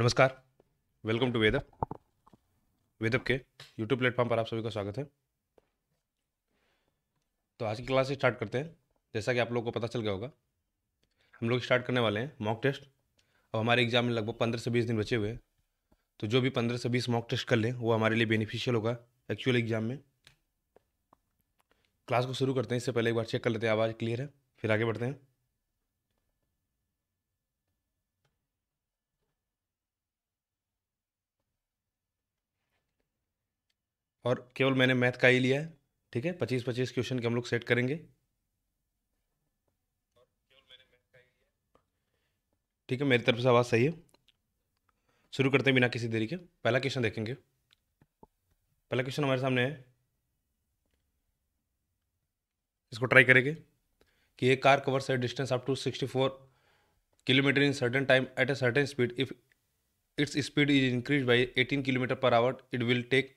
नमस्कार welcome to वेदप वेदप के YouTube platform पर आप सभी का स्वागत है तो आज की क्लास स्टार्ट करते हैं जैसा कि आप लोगों को पता चल गया होगा हम लोग स्टार्ट करने वाले हैं मॉक टेस्ट अब हमारे एग्ज़ाम में लगभग पंद्रह से बीस दिन बचे हुए हैं तो जो भी पंद्रह से बीस मॉक टेस्ट कर लें वो हमारे लिए बेनिफिशियल होगा एक्चुअल एग्ज़ाम में क्लास को शुरू करते हैं इससे पहले एक बार चेक कर लेते हैं आवाज़ क्लियर है फिर आगे बढ़ते हैं और केवल मैंने मैथ का ही लिया है ठीक है पच्चीस पच्चीस क्वेश्चन के हम लोग सेट करेंगे ठीक है मेरी तरफ से आवाज़ सही है शुरू करते हैं बिना किसी देरी के पहला क्वेश्चन देखेंगे पहला क्वेश्चन हमारे सामने है इसको ट्राई करेंगे कि एक car covers a distance up to sixty four kilometre in certain time at a certain speed if its speed is increase by eighteen kilometre per hour it will take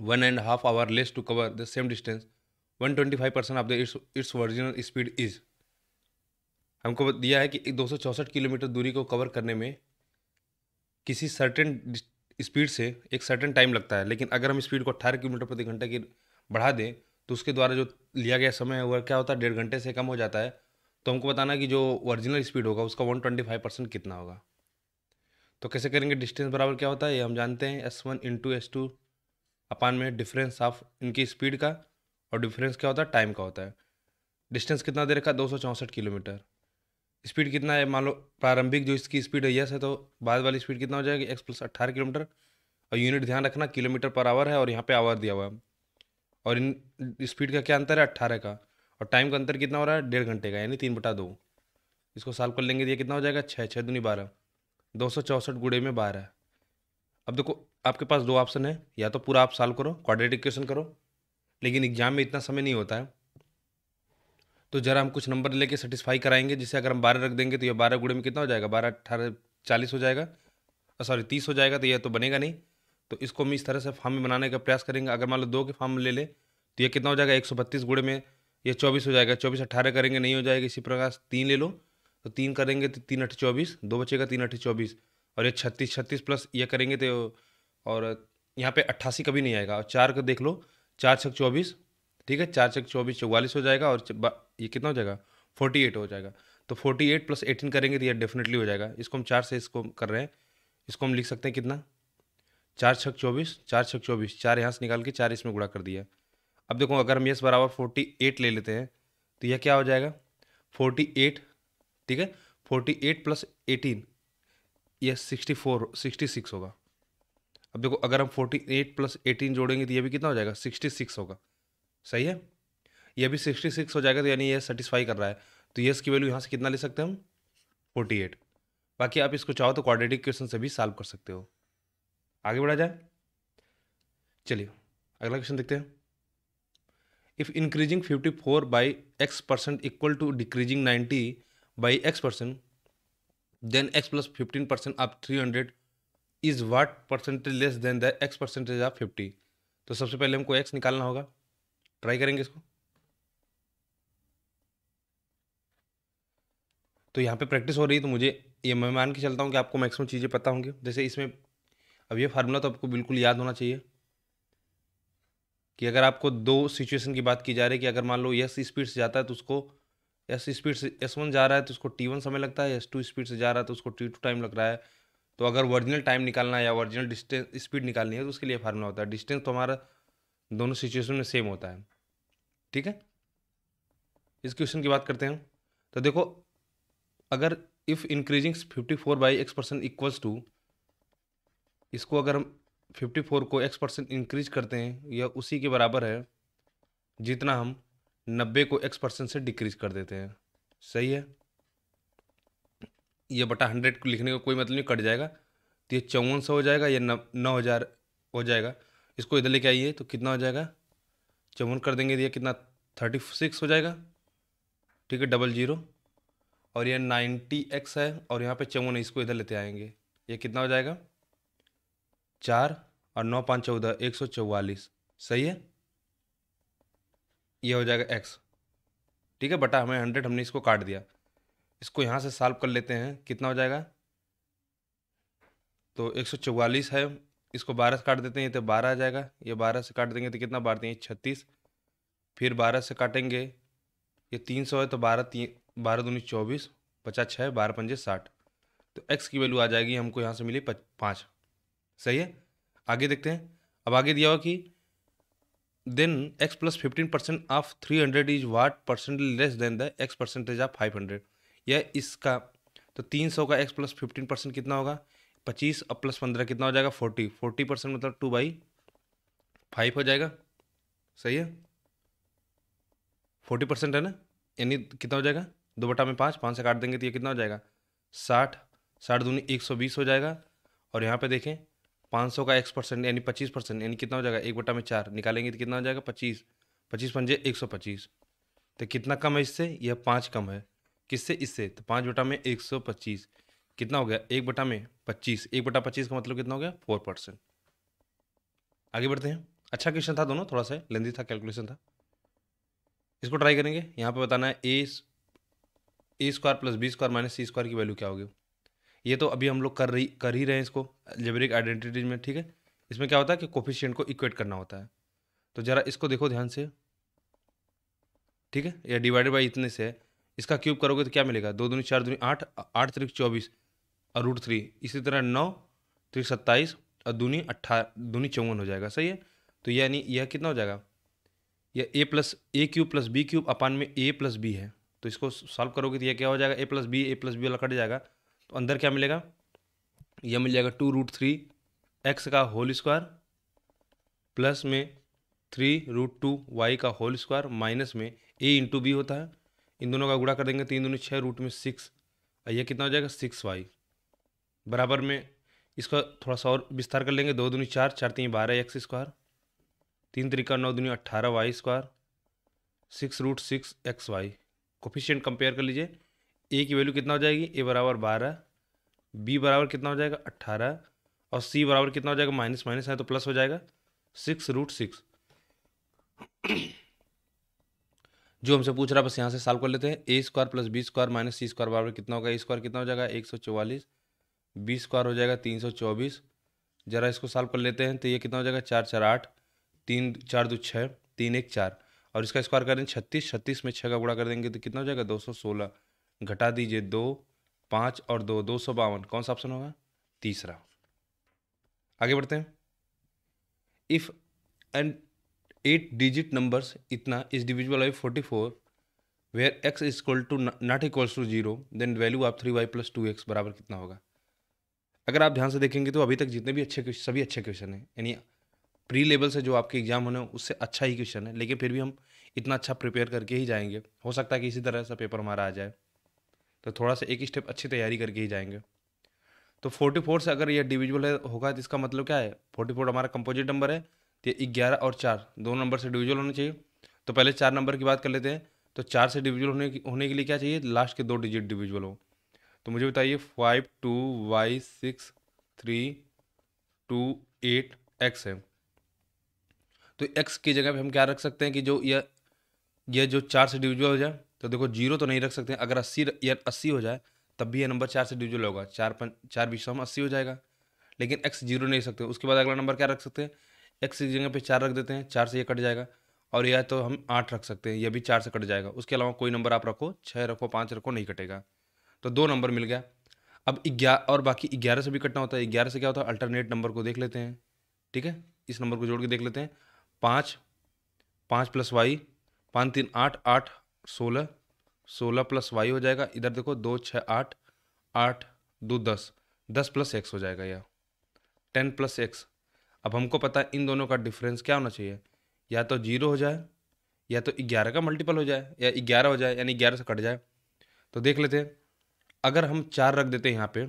half hour less to cover the same distance one twenty five percent of the its its original speed is हमको दिया है कि दो सौ kilometre दूरी को cover करने में किसी सर्टेन स्पीड से एक सर्टेन टाइम लगता है लेकिन अगर हम स्पीड को अट्ठारह किलोमीटर प्रति घंटे की बढ़ा दें तो उसके द्वारा जो लिया गया समय है वह क्या होता है डेढ़ घंटे से कम हो जाता है तो हमको बताना कि जो ओरिजिनल स्पीड होगा उसका वन ट्वेंटी फाइव परसेंट कितना होगा तो कैसे करेंगे डिस्टेंस बराबर क्या होता है ये हम जानते हैं S one into S two upon में डिफरेंस ऑफ इनकी स्पीड का और डिफरेंस क्या होता है टाइम का होता है डिस्टेंस कितना दे रखा है दो किलोमीटर स्पीड कितना है मान लो प्रारंभिक जो इसकी स्पीड है यस है तो बाद वाली स्पीड कितना हो जाएगी एक्स प्लस अट्ठारह किलोमीटर और यूनिट ध्यान रखना किलोमीटर पर आवर है और यहाँ पे आवर दिया हुआ है और इन स्पीड का क्या अंतर है अट्ठारह का और टाइम का अंतर कितना हो रहा है डेढ़ घंटे का यानी तीन बटा दो इसको सॉल्व कर लेंगे तो ये कितना हो जाएगा छः छः दूनी बारह दो सौ चौंसठ गुड़े में बारह अब देखो आपके पास दो ऑप्शन है या तो पूरा आप सॉल्व करो क्वाड्रेटिक क्वेश्चन करो लेकिन एग्जाम में इतना समय नहीं होता है तो ज़रा हम कुछ नंबर लेके सेटिस्फाई कराएंगे जिससे अगर हम बारह रख देंगे तो यह बारह गुड़े में कितना हो जाएगा बारह अट्ठारह चालीस हो जाएगा सॉरी तीस हो जाएगा तो यह तो बनेगा नहीं तो इसको हम इस तरह से फॉर्म में बनाने का प्रयास करेंगे अगर मान लो दो के फॉर्म ले ले तो ये कितना हो जाएगा एक सौ बत्तीस गुड़े में ये चौबीस हो जाएगा चौबीस अट्ठारह करेंगे नहीं हो जाएगा इसी प्रकार तीन ले लो तो तीन करेंगे तो तीन अट्ठे चौबीस दो बचेगा तीन अट्ठे चौबीस और ये छत्तीस छत्तीस प्लस ये करेंगे तो और यहाँ पे अट्ठासी कभी नहीं आएगा और चार का देख लो चार छक चौबीस ठीक है चार छक चौबीस चौवालीस हो जाएगा और ये कितना हो जाएगा फोर्टी एट हो जाएगा तो फोर्टी एट प्लस एटीन करेंगे तो ये डेफिनेटली हो जाएगा इसको हम चार से इसको कर रहे हैं इसको हम लिख सकते हैं कितना चार छक चौबीस चार छक चौबीस चार यहाँ से निकाल के चार इसमें गुड़ा कर दिया अब देखो अगर हम यस बराबर फोर्टी एट ले लेते हैं तो यह क्या हो जाएगा फोर्टी एट ठीक है फोर्टी एट प्लस एटीन ये सिक्सटी फोर सिक्सटी सिक्स होगा अब देखो अगर हम फोर्टी एट प्लस एटीन जोड़ेंगे तो ये भी कितना हो जाएगा सिक्सटी सिक्स होगा सही है ये भी सिक्सटी सिक्स हो जाएगा तो यानी ये सेटिस्फाई कर रहा है तो येस की वैल्यू यहाँ से कितना ले सकते हैं हम फोर्टी एट बाकी आप इसको चाहो तो क्वाड्रेटिक क्वेश्चन से भी सॉल्व कर सकते हो आगे बढ़ा जाए चलिए अगला क्वेश्चन देखते हैं if increasing fifty four by X percent equal to decreasing ninety by X percent then X plus fifteen percent of three hundred is what percentage less than the X percentage of fifty तो सबसे पहले हमको x निकालना होगा try करेंगे इसको तो यहाँ पे प्रैक्टिस हो रही है तो मुझे ये मैं मान के चलता हूँ कि आपको मैक्सिमम चीज़ें पता होंगी जैसे इसमें अब ये फार्मूला तो आपको बिल्कुल याद होना चाहिए कि अगर आपको दो सिचुएशन की बात की जा रही है कि अगर मान लो यस स्पीड से जाता है तो उसको एस स्पीड से एस वन जा रहा है तो उसको टी वन समय लगता है एस टू स्पीड से जा रहा है तो उसको टी टू टाइम लग रहा है तो अगर ओरिजिनल टाइम निकालना है या ओरिजिनल डिस्टेंस स्पीड निकालनी है तो उसके लिए फार्मूला होता है डिस्टेंस तो हमारा दोनों सिचुएशन में सेम होता है ठीक है इस क्वेश्चन की बात करते हैं तो देखो अगर if increasing fifty four by X percent equals to इसको अगर हम फिफ्टी फोर को एक्स परसेंट इंक्रीज करते हैं या उसी के बराबर है जितना हम नब्बे को एक्स परसेंट से डिक्रीज कर देते हैं सही है ये बटा हंड्रेड को लिखने का को कोई मतलब नहीं कट जाएगा तो ये चौवन सौ हो जाएगा या नौ हज़ार हो जाएगा इसको इधर लेके आइए तो कितना हो जाएगा चौवन कर देंगे तो ये कितना थर्टी सिक्स हो जाएगा ठीक है डबल जीरो और ये नाइन्टी एक्स है और यहाँ पे चौवन इसको इधर लेते आएंगे ये कितना हो जाएगा चार और नौ पाँच चौदह एक सौ चौवालीस सही है ये हो जाएगा एक्स ठीक है बटा हमें हंड्रेड हमने इसको काट दिया इसको यहाँ से साल्व कर लेते हैं कितना हो जाएगा तो एक सौ चौवालीस है इसको बारह से काट देते हैं तो बारह आ जाएगा ये बारह से काट देंगे तो कितना बार देंगे छत्तीस फिर बारह से काटेंगे ये तीन सौ है तो बारह तीन बारह दूनी चौबीस पचास छः बारह पंजे साठ तो एक्स की वैल्यू आ जाएगी हमको यहाँ से मिली पाँच सही है आगे देखते हैं अब आगे दिया हो कि then X plus fifteen percent of three hundred is what percent less than the X percentage of five hundred यह इसका तो तीन सौ का एक्स प्लस फिफ्टीन परसेंट कितना होगा पच्चीस और प्लस पंद्रह कितना हो जाएगा फोर्टी फोर्टी परसेंट मतलब टू बाई फाइव हो जाएगा सही है फोर्टी परसेंट है ना यानी कितना हो जाएगा दो बटा में पाँच पाँच से काट देंगे तो ये कितना हो जाएगा साठ साठ दूनी एक सौ बीस हो जाएगा और यहाँ पे देखें पाँच सौ का एक्स परसेंट यानी पच्चीस परसेंट यानी कितना हो जाएगा एक बटा में चार निकालेंगे तो कितना हो जाएगा पच्चीस पच्चीस पंजे एक सौ पच्चीस तो कितना कम है इससे यह पाँच कम है किससे इससे तो पाँच बटा में एक सौ पच्चीस कितना हो गया एक बटा में पच्चीस एक बटा पच्चीस का मतलब कितना हो गया फोर परसेंट आगे बढ़ते हैं अच्छा क्वेश्चन था दोनों थोड़ा सा लेंदी था कैलकुलेशन था इसको ट्राई करेंगे यहाँ पे बताना है A A square plus B square minus C square की वैल्यू क्या होगी ये तो अभी हम लोग कर रही कर ही रहे हैं इसको जेबरिक आइडेंटिटीज में ठीक है इसमें क्या होता है कि कोफिशियंट को इक्वेट करना होता है तो ज़रा इसको देखो ध्यान से ठीक है या डिवाइडेड बाई इतने से इसका क्यूब करोगे तो क्या मिलेगा दो दूनी चार दूनी आठ आठ त्रिक चौबीस और रूट थ्री इसी तरह नौ त्रिक सत्ताईस और दूनी अट्ठा दूनी चौवन हो जाएगा सही है तो यानी यह कितना हो जाएगा यह A plus A cube plus B cube upon में ए प्लस बी है तो इसको सॉल्व करोगे तो यह क्या हो जाएगा A plus B A plus B वाला कट जाएगा तो अंदर क्या मिलेगा यह मिल जाएगा टू रूट थ्री एक्स का होल स्क्वायर प्लस में थ्री रूट टू वाई का होल स्क्वायर माइनस में ए इंटू बी होता है इन दोनों का गुड़ा कर देंगे तीन दोनों छः रूट में सिक्स यह कितना हो जाएगा सिक्स वाई बराबर में इसका थोड़ा सा और विस्तार कर लेंगे दो दूनी चार चार तीन बारह एक्स स्क्वायर तीन तरीका नौ दूनी अट्ठारह Y square six root six X Y coefficient compare कर लीजिए ए की वैल्यू कितना हो जाएगी ए बराबर बारह बी बराबर कितना हो जाएगा अट्ठारह और सी बराबर कितना हो जाएगा माइनस माइनस है तो प्लस हो जाएगा सिक्स रूट सिक्स जो हमसे पूछ रहा है बस यहाँ से साल कर लेते हैं A square plus B square minus C square बराबर कितना होगा ए स्क्वायर कितना हो जाएगा एक सौ चौवालीस बी स्क्वायर हो जाएगा तीन सौ चौबीस ज़रा इसको साल कर लेते हैं तो ये कितना हो जाएगा चार चार आठ तीन चार दो छः तीन एक चार और इसका स्क्वायर करें छत्तीस छत्तीस में छः का गुड़ा कर देंगे तो कितना हो जाएगा दो सौ सोलह घटा दीजिए दो पाँच और दो दो सौ बावन कौन सा ऑप्शन होगा तीसरा आगे बढ़ते हैं if and eight digit numbers इतना is divisible I forty four where X is equal to not equals to zero then value of three Y plus two X बराबर कितना होगा अगर आप ध्यान से देखेंगे तो अभी तक जितने भी अच्छे क्वेश्चन सभी अच्छे क्वेश्चन हैं यानी प्री लेवल से जो आपके एग्जाम होने उससे अच्छा ही क्वेश्चन है लेकिन फिर भी हम इतना अच्छा प्रिपेयर करके ही जाएंगे हो सकता है कि इसी तरह से पेपर हमारा आ जाए तो थोड़ा सा एक स्टेप अच्छी तैयारी करके ही जाएंगे तो फोर्टी फोर से अगर ये डिविजिबल है होगा तो इसका मतलब क्या है फोर्टी फोर हमारा कंपोजिट नंबर है तो ये ग्यारह और चार दो नंबर से डिविजिबल होना चाहिए तो पहले चार नंबर की बात कर लेते हैं तो चार से डिविजुअल होने की होने के लिए क्या चाहिए लास्ट के दो डिजिट डिविजुअल हो तो मुझे बताइए five two Y six three two eight X है तो एक्स की जगह पे हम क्या रख सकते हैं कि जो यह यह जो चार से डिविजुअल हो जाए तो देखो जीरो तो नहीं रख सकते अगर अस्सी या अस्सी हो जाए तब भी यह नंबर चार से डिविजल होगा चार पं चार बीस हम अस्सी हो जाएगा लेकिन एक्स जीरो नहीं रख सकते उसके बाद अगला नंबर क्या रख सकते हैं एक्स की जगह पर चार रख देते हैं चार से ये कट जाएगा और यह तो हम आठ रख सकते हैं यह भी चार से कट जाएगा उसके अलावा कोई नंबर आप रखो छः रखो पाँच रखो नहीं कटेगा तो दो नंबर मिल गया अब ग्यारह और बाकी ग्यारह से भी कटना होता है ग्यारह से क्या होता है अल्टरनेट नंबर को देख लेते हैं ठीक है इस नंबर को जोड़ के देख लेते हैं पाँच पाँच प्लस वाई पाँच तीन आठ आठ सोलह सोलह प्लस वाई हो जाएगा इधर देखो दो छः आठ आठ दो दस दस प्लस एक्स हो जाएगा यह टेन प्लस एक्स अब हमको पता है इन दोनों का डिफरेंस क्या होना चाहिए या तो जीरो हो जाए या तो ग्यारह का मल्टीपल हो जाए या ग्यारह हो जाए यानी ग्यारह से कट जाए तो देख लेते हैं अगर हम चार रख देते हैं यहाँ पे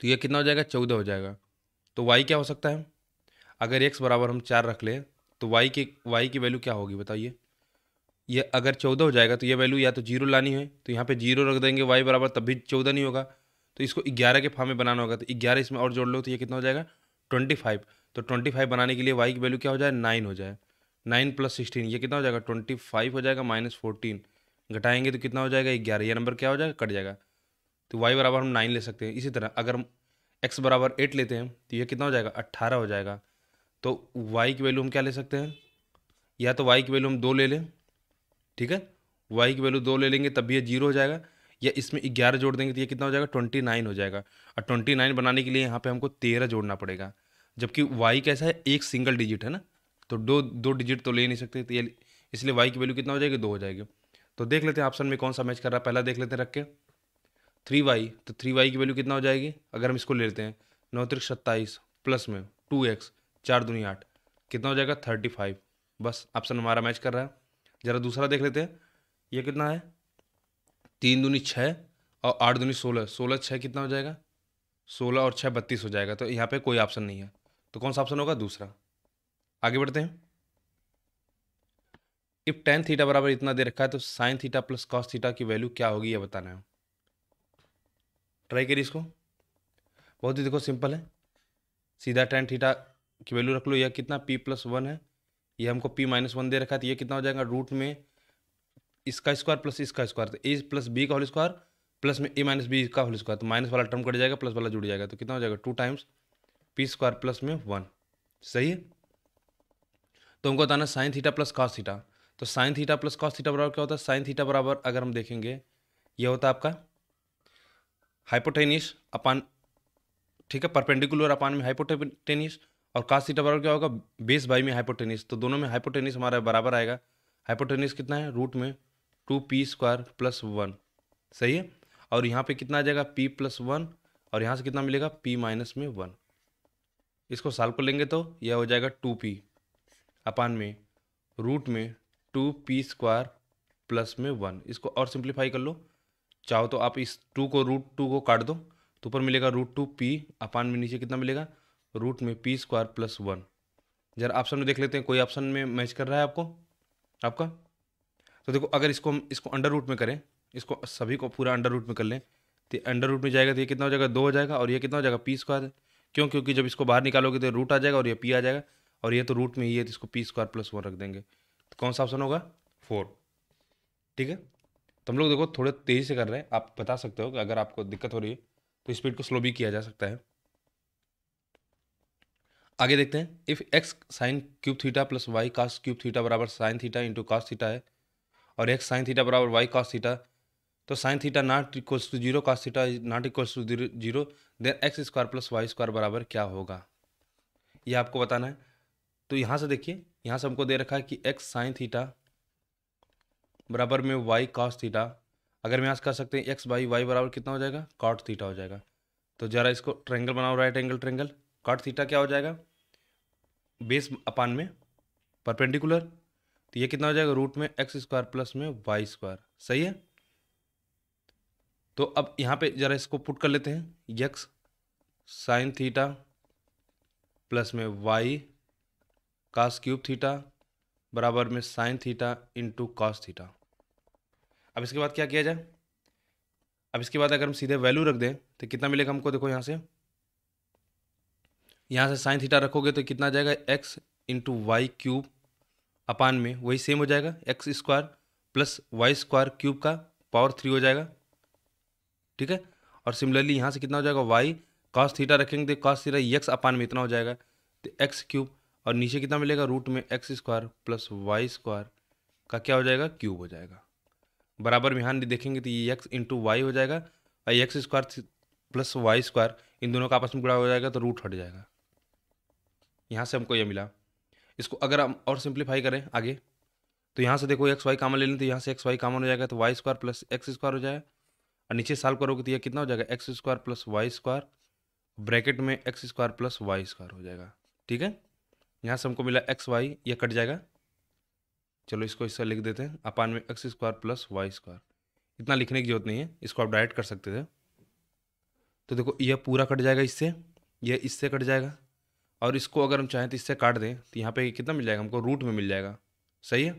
तो ये कितना हो जाएगा चौदह हो जाएगा तो वाई क्या हो सकता है अगर एक्स बराबर हम चार रख लें तो वाई की वाई की वैल्यू क्या होगी बताइए ये अगर चौदह हो जाएगा तो ये वैल्यू या तो जीरो लानी है तो यहाँ पे जीरो रख देंगे वाई बराबर तब भी चौदह नहीं होगा तो इसको ग्यारह के फॉर्म में बनाना होगा तो ग्यारह इसमें और जोड़ लो तो ये कितना हो जाएगा ट्वेंटी फाइव तो ट्वेंटी फाइव बनाने के लिए वाई की वैल्यू क्या हो जाए नाइन हो जाए नाइन प्लस सिक्सटीन ये कितना हो जाएगा ट्वेंटी फाइव हो जाएगा माइनस फोर्टीन घटाएंगे तो कितना हो जाएगा ग्यारह ये नंबर क्या हो जाएगा कट जाएगा तो वाई बराबर हम नाइन ले सकते हैं इसी तरह अगर हम एक्स बराबर एट लेते हैं तो ये कितना हो जाएगा अट्ठारह हो जाएगा तो वाई की वैल्यू हम क्या ले सकते हैं या तो वाई की वैल्यू हम दो ले लें ठीक है वाई की वैल्यू दो ले लेंगे तब भी ये जीरो हो जाएगा या इसमें ग्यारह जोड़ देंगे तो ये कितना हो जाएगा ट्वेंटी नाइन हो जाएगा और ट्वेंटी नाइन बनाने के लिए यहाँ पे हमको तेरह जोड़ना पड़ेगा जबकि वाई कैसा है एक सिंगल डिजिट है ना तो दो दो डिजिट तो ले नहीं सकते तो ये इसलिए वाई की वैल्यू कितना हो जाएगी दो हो जाएगी तो देख लेते हैं ऑप्शन में कौन सा मैच कर रहा है पहला देख लेते हैं रख के थ्री वाई तो थ्री वाई की वैल्यू कितना हो जाएगी अगर हम इसको ले लेते हैं नौ त्रिक सत्ताईस प्लस में टू एक्स चार दूनी आठ कितना हो जाएगा थर्टी फाइव बस ऑप्शन हमारा मैच कर रहा है ज़रा दूसरा देख लेते हैं ये कितना है तीन दूनी छः और आठ दूनी सोलह सोलह छः कितना हो जाएगा सोलह और छः बत्तीस हो जाएगा तो यहाँ पे कोई ऑप्शन नहीं है तो कौन सा ऑप्शन होगा दूसरा आगे बढ़ते हैं इफ टेन थीटा बराबर इतना दे रखा है तो sine theta plus cos theta की वैल्यू क्या होगी ये बताना है ट्राई करिए इसको बहुत ही देखो सिंपल है सीधा टेन थीटा की वैल्यू रख लो यह कितना पी प्लस वन है ये हमको पी माइनस वन दे रखा है तो ये कितना हो जाएगा रूट में इसका स्क्वायर प्लस इसका स्क्वायर तो ए प्लस बी का होल स्क्वायर प्लस में ए माइनस बी का होल स्क्वायर तो माइनस वाला टर्म कट जाएगा प्लस वाला जुड़ जाएगा तो कितना हो जाएगा two times P square plus में वन सही तो हमको बताना sine theta plus cos theta तो sine theta plus cos theta बराबर क्या होता है साइन थीटा बराबर अगर हम देखेंगे ये होता है आपका हाइपोटेनिस अपान ठीक है परपेंडिकुलर अपान में हाइपोटेनिस और कास थीटा बराबर क्या होगा बेस बाई में हाइपोटेनिस तो दोनों में हाइपोटेनिस हमारा बराबर आएगा हाइपोटेनिस कितना है रूट में two P square plus one सही है और यहाँ पे कितना आ जाएगा पी प्लस वन और यहाँ से कितना मिलेगा पी माइनस में वन इसको साल को लेंगे तो यह हो जाएगा टू पी अपान में रूट में टू पी स्क्वायर प्लस में वन इसको और सिंप्लीफाई कर लो चाहो तो आप इस टू को रूट टू को काट दो तो ऊपर मिलेगा रूट टू पी अपान में नीचे कितना मिलेगा रूट में पी स्क्वायर प्लस वन जरा ऑप्शन में देख लेते हैं कोई ऑप्शन में मैच कर रहा है आपको आपका तो देखो अगर इसको हम इसको अंडर रूट में करें इसको सभी को पूरा अंडर रूट में कर लें तो अंडर रूट में जाएगा तो ये कितना हो जाएगा दो हो जाएगा और ये कितना हो जाएगा पी स्क्वायर क्यों क्योंकि जब इसको बाहर निकालोगे तो रूट आ जाएगा और ये पी आ जाएगा और ये तो रूट में ही है तो इसको पी स्क्वायर प्लस वन रख देंगे तो कौन सा ऑप्शन होगा फोर ठीक है तो हम लोग देखो थोड़े तेज़ी से कर रहे हैं आप बता सकते हो कि अगर आपको दिक्कत हो रही है तो स्पीड को स्लो भी किया जा सकता है आगे देखते हैं if x sine cube theta plus y cos cube theta बराबर sine theta into cos theta है और एक्स साइन थीटा बराबर वाई कास थीटा तो sine theta not equals to zero cos theta not equals to zero then x square plus y square बराबर क्या होगा ये आपको बताना है तो यहाँ से देखिए यहाँ से हमको दे रखा है कि एक्स साइन थीटा बराबर में वाई कास थीटा अगर मैं यहाँ कर सकते हैं एक्स बाई वाई बराबर कितना हो जाएगा कॉट थीटा हो जाएगा तो ज़रा इसको ट्रेंगल बनाओ right angle triangle cot theta क्या हो जाएगा बेस अपान में परपेंडिकुलर तो ये कितना हो जाएगा रूट में एक्स स्क्वायर प्लस में वाई स्क्वायर सही है तो अब यहाँ पे ज़रा इसको पुट कर लेते हैं यक्स साइन थीटा प्लस में वाई कास क्यूब थीटा बराबर में sine theta into cos theta अब इसके बाद क्या किया जाए अब इसके बाद अगर हम सीधे वैल्यू रख दें तो कितना मिलेगा हमको देखो यहाँ से यहाँ से साइन थीटा रखोगे तो कितना जाएगा x into y cube upon में वही सेम हो जाएगा x square plus y square cube का पावर थ्री हो जाएगा ठीक है और सिमिलरली यहाँ से कितना हो जाएगा वाई कॉस थीटा रखेंगे तो कॉस थीटा एक्स अपान में इतना हो जाएगा तो एक्स क्यूब और नीचे कितना मिलेगा रूट में x square plus y square का क्या हो जाएगा क्यूब हो जाएगा बराबर में यहाँ देखेंगे तो ये एक्स इंटू वाई हो जाएगा और x square plus y square इन दोनों का आपस में गुणा हो जाएगा तो रूट हट जाएगा यहाँ से हमको ये मिला इसको अगर हम और सिंप्लीफाई करें आगे तो यहाँ से देखो एक्स वाई कामन ले लें तो यहाँ से एक्स वाई कामन हो जाएगा तो y square plus x square हो जाएगा और नीचे साल करोगे तो यह कितना हो जाएगा x square plus y square bracket में x square plus y square हो जाएगा ठीक है यहाँ से हमको मिला एक्स वाई यह कट जाएगा चलो इसको इससे लिख देते हैं अपान में x square plus y square इतना लिखने की जरूरत नहीं है इसको आप डायरेक्ट कर सकते थे तो देखो यह पूरा कट जाएगा इससे यह इससे कट जाएगा और इसको अगर हम चाहें तो इससे काट दें तो यहाँ पे कितना मिल जाएगा हमको रूट में मिल जाएगा सही है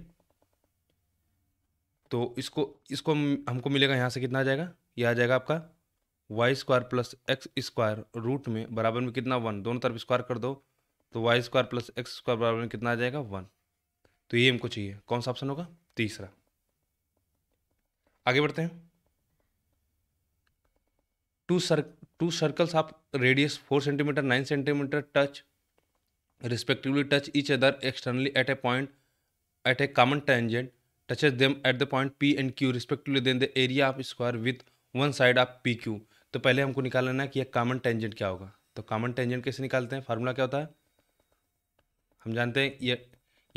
तो इसको इसको हमको मिलेगा यहाँ से कितना आ जाएगा ये आ जाएगा आपका y square plus x square root में बराबर में कितना वन दोनों तरफ स्क्वायर कर दो तो y square plus x square बराबर में कितना आ जाएगा वन तो ये हमको चाहिए कौन सा ऑप्शन होगा तीसरा आगे बढ़ते हैं two sir two circles of radius four centimetre nine centimetre touch respectively touch each other externally at a point at a common tangent touches them at the point P and Q respectively then the area of square with one side of PQ तो पहले हमको निकाल लेना है कि यह common tangent क्या होगा तो कॉमन टेंजेंट कैसे निकालते हैं फार्मूला क्या होता है हम जानते हैं ये